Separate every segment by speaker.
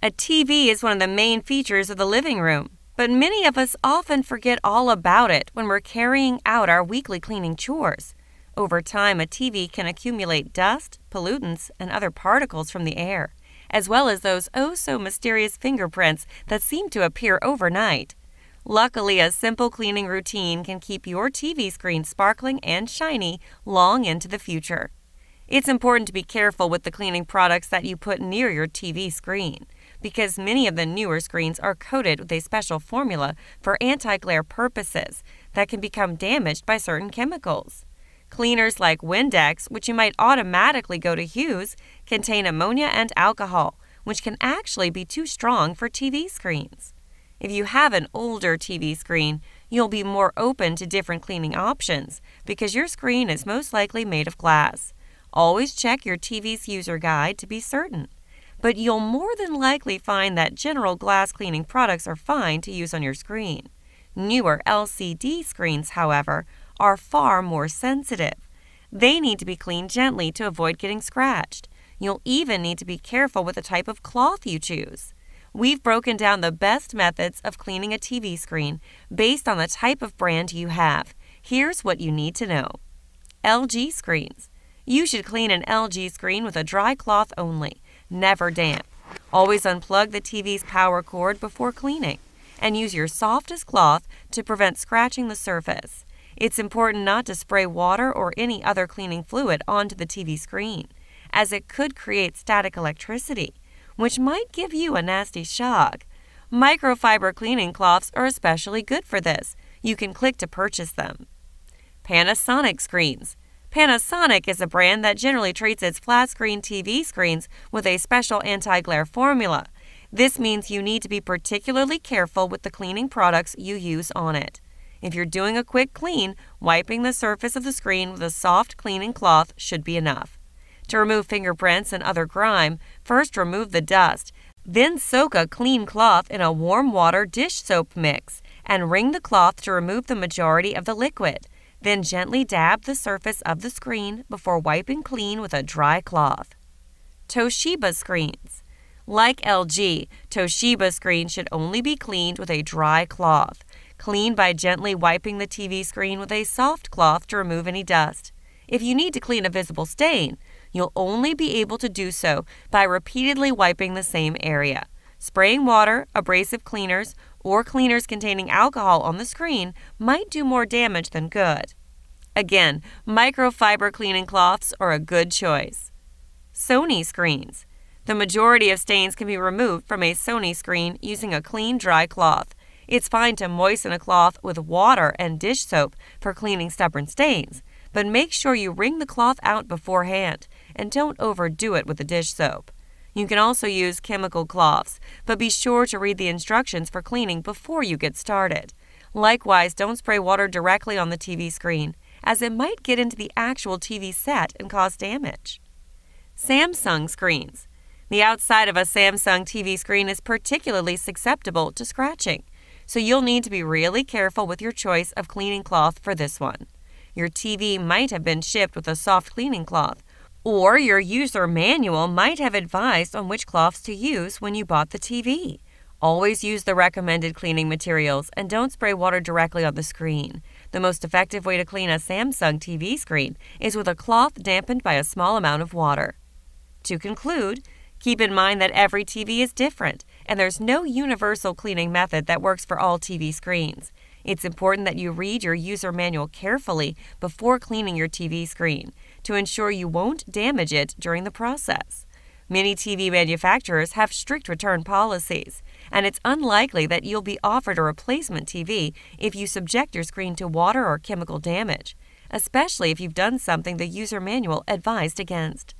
Speaker 1: A TV is one of the main features of the living room, but many of us often forget all about it when we're carrying out our weekly cleaning chores. Over time, a TV can accumulate dust, pollutants, and other particles from the air, as well as those oh so mysterious fingerprints that seem to appear overnight. Luckily, a simple cleaning routine can keep your TV screen sparkling and shiny long into the future. It's important to be careful with the cleaning products that you put near your TV screen because many of the newer screens are coated with a special formula for anti glare purposes that can become damaged by certain chemicals. Cleaners like Windex, which you might automatically go to Hughes, contain ammonia and alcohol, which can actually be too strong for TV screens. If you have an older TV screen, you'll be more open to different cleaning options because your screen is most likely made of glass. Always check your TV's user guide to be certain but you'll more than likely find that general glass cleaning products are fine to use on your screen. Newer LCD screens, however, are far more sensitive. They need to be cleaned gently to avoid getting scratched. You'll even need to be careful with the type of cloth you choose. We've broken down the best methods of cleaning a TV screen based on the type of brand you have. Here's what you need to know LG screens. You should clean an LG screen with a dry cloth only never damp. Always unplug the TV's power cord before cleaning and use your softest cloth to prevent scratching the surface. It's important not to spray water or any other cleaning fluid onto the TV screen, as it could create static electricity, which might give you a nasty shock. Microfiber cleaning cloths are especially good for this. You can click to purchase them. Panasonic screens. Panasonic is a brand that generally treats its flat screen TV screens with a special anti glare formula. This means you need to be particularly careful with the cleaning products you use on it. If you're doing a quick clean, wiping the surface of the screen with a soft cleaning cloth should be enough. To remove fingerprints and other grime, first remove the dust. Then soak a clean cloth in a warm water dish soap mix and wring the cloth to remove the majority of the liquid. Then gently dab the surface of the screen before wiping clean with a dry cloth. Toshiba screens. Like LG, Toshiba screens should only be cleaned with a dry cloth. Clean by gently wiping the TV screen with a soft cloth to remove any dust. If you need to clean a visible stain, you'll only be able to do so by repeatedly wiping the same area. Spraying water, abrasive cleaners, or cleaners containing alcohol on the screen might do more damage than good. Again, microfiber cleaning cloths are a good choice. Sony screens. The majority of stains can be removed from a Sony screen using a clean, dry cloth. It's fine to moisten a cloth with water and dish soap for cleaning stubborn stains, but make sure you wring the cloth out beforehand and don't overdo it with the dish soap. You can also use chemical cloths, but be sure to read the instructions for cleaning before you get started. Likewise, don't spray water directly on the TV screen, as it might get into the actual TV set and cause damage. Samsung screens. The outside of a Samsung TV screen is particularly susceptible to scratching, so you'll need to be really careful with your choice of cleaning cloth for this one. Your TV might have been shipped with a soft cleaning cloth, or your user manual might have advised on which cloths to use when you bought the TV. Always use the recommended cleaning materials and don't spray water directly on the screen. The most effective way to clean a Samsung TV screen is with a cloth dampened by a small amount of water. To conclude, keep in mind that every TV is different, and there's no universal cleaning method that works for all TV screens. It's important that you read your user manual carefully before cleaning your TV screen to ensure you won't damage it during the process. Many TV manufacturers have strict return policies, and it's unlikely that you'll be offered a replacement TV if you subject your screen to water or chemical damage, especially if you've done something the user manual advised against.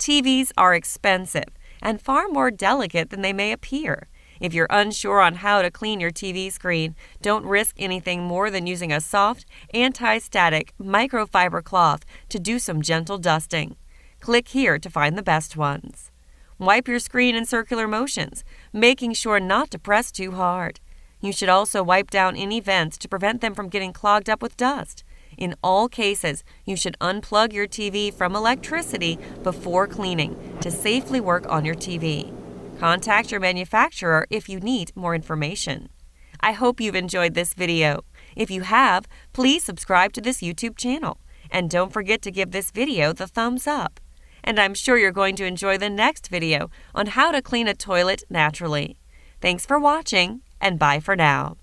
Speaker 1: TVs are expensive and far more delicate than they may appear. If you're unsure on how to clean your TV screen, don't risk anything more than using a soft, anti static microfiber cloth to do some gentle dusting. Click here to find the best ones. Wipe your screen in circular motions, making sure not to press too hard. You should also wipe down any vents to prevent them from getting clogged up with dust. In all cases, you should unplug your TV from electricity before cleaning to safely work on your TV. Contact your manufacturer if you need more information. I hope you've enjoyed this video. If you have, please subscribe to this YouTube channel. And don't forget to give this video the thumbs up. And I'm sure you're going to enjoy the next video on how to clean a toilet naturally. Thanks for watching, and bye for now.